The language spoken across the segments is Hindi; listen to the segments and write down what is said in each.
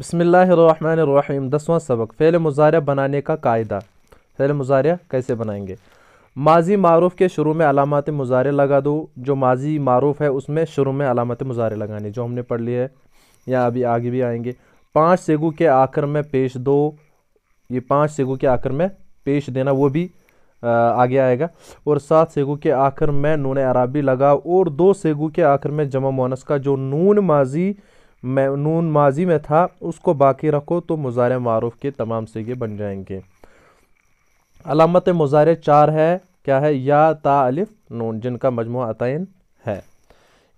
बसमीम दसवां सबक फ़ैल मुजारिया बनाने का कायदा फ़ैल मुजारिया कैसे बनाएंगे माजी मारूफ के शुरू में अलामत मुजारे लगा दो जो माजी मारूफ है उसमें शुरू में अलामत मुजारे लगाने जो हमने पढ़ ली है या अभी आगे भी आएंगे पाँच सेगू के आखिर में पेश दो ये पाँच सेगू के आखिर में पेश देना वो भी आगे आएगा और सात सेगू के आखिर में नून अराबी लगाओ और दो सेगू के आखिर में जमा मोनस का जो नून माजी मैं नून माजी में था उसको बाकी रखो तो मुजार मारूफ के तमाम सीगे बन जाएंगे अलामत मुजार चार है क्या है या ता अलिफ नून जिनका मजमू अतैन है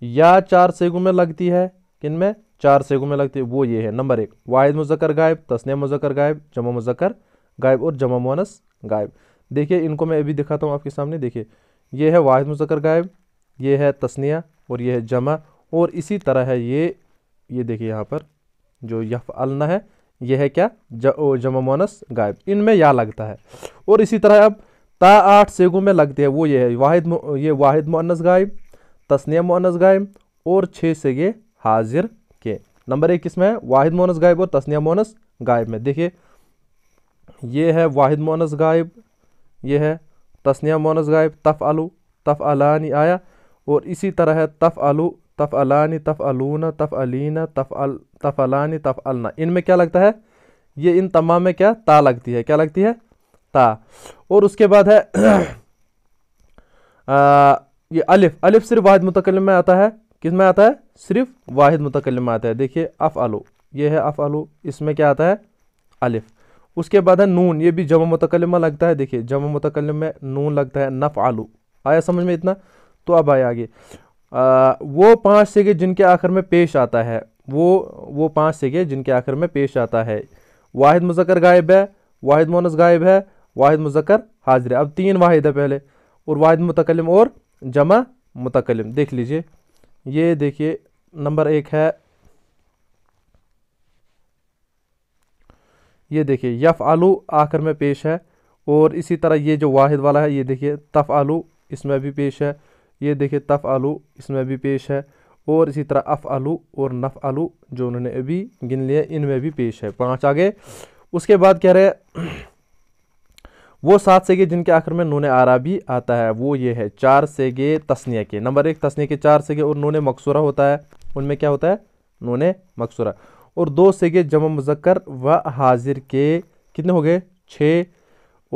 या चार सेगों में लगती है किन में चार सेगों में लगती है वो ये है नंबर एक वाहिद मुजक्र गायब तस्निया मुजक्र गायब जमा मुजक्र गायब और जमा मोनस गायब देखिए इनको मैं अभी दिखाता हूँ आपके सामने देखिए ये है वाहिद मुजक्र गायब ये है तस्निया और ये है जमा और इसी तरह है ये ये देखिए यहाँ पर जो यफ अलना है यह है क्या जमोनस गायब इनमें या लगता है और इसी तरह अब ता आठ सेगु में लगते हैं वो ये है वाहिद ये वाहिद मुअन्नस गायब तस्निया मोनस गायब और छः सेगे हाजिर के नंबर एक किस में है वाहिद मोनस गायब और तस्निया मोनस गायब में देखिए ये है वाहिद मोनस गायब ये है तस्निया मोनस गायब तफ़ आलू तफ़ अलानी आया और इसी तरह है तफ़ आलू तफ़ अलानी तफ़ अलूना तफ़ अलीना तफ़ अल तफ़ अलानी तफ़ अलना इनमें क्या लगता है ये इन तमाम में क्या ता लगती है क्या लगती है ता और उसके बाद है आ, ये अलिफ अलिफ सिर्फ वाहिद मुतकल में आता है किस में आता है सिर्फ वाहिद मुतकल में आता है देखिए अफ़ आलो ये है अफ़ आलो इसमें क्या आता है अलिफ उसके बाद है नून ये भी जमा मुतकलम में लगता है देखिए जमा मुतकलम में नून लगता है नफ़ आलू आया समझ में इतना तो अब आए आगे आ, वो पांच सिगे जिनके आखिर में पेश आता है वो वो पांच सिगे जिनके आखिर में पेश आता है वाहिद मुजक्र गायब है वाहिद मोनस गायब है वाहिद मुजक्र हाजिर है अब तीन वाहिद है पहले और वाहिद मुतकलम और जमा मुतकलम देख लीजिए ये देखिए नंबर एक है ये देखिए यफ़ आलू आखिर में पेश है और इसी तरह ये जो वाहिद वाला है ये देखिए तफ़ आलू इसमें भी पेश है ये देखिए तफ़ आलू इसमें भी पेश है और इसी तरह अफ़ आलू और नफ़ आलू जो उन्होंने अभी गिन लिए इनमें भी पेश है पाँच आगे उसके बाद कह रहे वो सात सेगे जिनके आखिर में नून आरा भी आता है वो ये है चार सेगे तस्निया के नंबर एक तस्निया के चार सेगे और नून मकसूरा होता है उनमें क्या होता है नोने मकसूरा और दो सेगे जमा मुजक्कर व हाजिर के कितने हो गए छः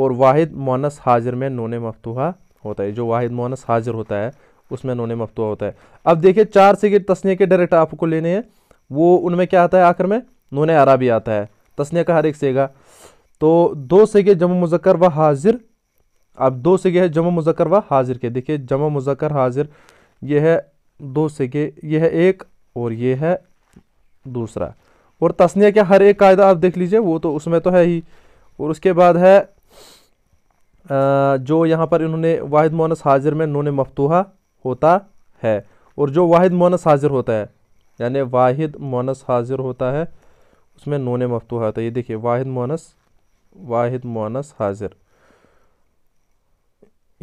और वाहिद मोनस हाजिर में नोने मफतूहा होता है जो वाहिद मोनस हाजिर होता है उसमें नोन मफतुआ होता है अब देखिए चार सिगे तस्ने के डायरेक्ट आपको लेने हैं वो उनमें क्या आता है आखिर में नोन भी आता है तस्ने का हर एक सेगा तो दो सगे जम मुजक्र व हाजिर अब दो सिगे है जम मुजक्र व हाजिर के देखिए जम मुजक्र हाजिर यह है दो सगे यह है एक और ये है दूसरा और तस्निया के हर एक कायदा आप देख लीजिए वो तो उसमें तो है ही और उसके बाद है जो यहाँ पर इन्होंने वाहिद मोनस हाजिर में नून मफतूहा होता है और जो वाहिद मोनस हाजिर होता है यानी वाहिद मोनस हाजिर होता है उसमें नून मफतूहा होता है ये देखिए वाहिद मोनस वाहिद मोनस हाजिर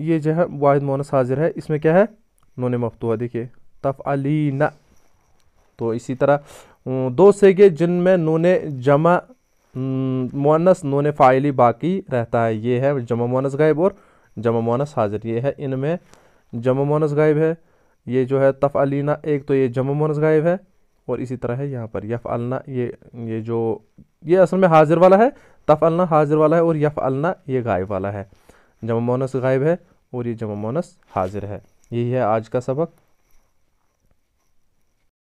ये जो है वाहिद मोनस हाजिर है इसमें क्या है नून मफतूहा देखिए तफ अली न तो इसी तरह दो सेगे जिनमें नून जमा हम्म, मुनस नोन फ़ाइली बाकी रहता है ये है जमा मुनस गायब और जमा मुनस हाजिर ये है इनमें जमा मुनस गायब है ये जो है तफ़ अलीना एक तो ये जमा मुनस गायब है और इसी तरह है यहाँ पर यफ़ अलना ये ये जो ये असल में हाजिर वाला है तफ़ अलना हाजिर वाला है और यफ़ अलना ये गायब वाला है जमा मुनस गायब है और ये जमा मुनस हाजिर है यही है आज का सबक